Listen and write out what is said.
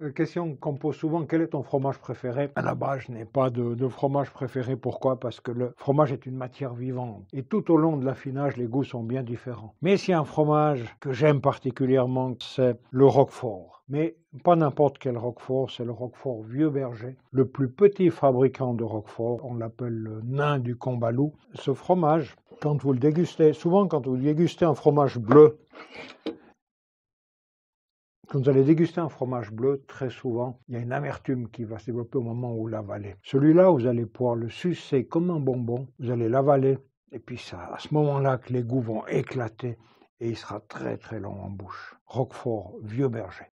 Euh, question qu'on pose souvent, quel est ton fromage préféré À la base, je n'ai pas de, de, fromage préféré. Pourquoi Parce que le fromage est une matière vivante. Et tout au long de l'affinage, les goûts sont bien différents. Mais s'il y a un fromage que j'aime particulièrement, c'est le Roquefort. Mais pas n'importe quel Roquefort, c'est le Roquefort Vieux Berger, le plus petit fabricant de Roquefort, on l'appelle le nain du combalou. Ce fromage, quand vous le dégustez, souvent quand vous dégustez un fromage bleu, quand vous allez déguster un fromage bleu, très souvent, il y a une amertume qui va se développer au moment où vous l'avalez. Celui-là, vous allez pouvoir le sucer comme un bonbon, vous allez l'avaler, et puis ça, à ce moment-là que les goûts vont éclater et il sera très très long en bouche. Roquefort, vieux berger.